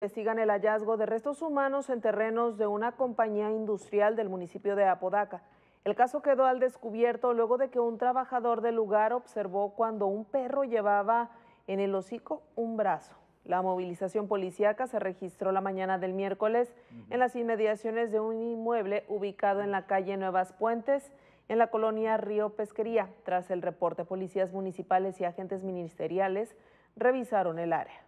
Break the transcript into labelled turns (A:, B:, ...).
A: investigan el hallazgo de restos humanos en terrenos de una compañía industrial del municipio de Apodaca. El caso quedó al descubierto luego de que un trabajador del lugar observó cuando un perro llevaba en el hocico un brazo. La movilización policíaca se registró la mañana del miércoles en las inmediaciones de un inmueble ubicado en la calle Nuevas Puentes, en la colonia Río Pesquería. Tras el reporte, policías municipales
B: y agentes ministeriales revisaron el área.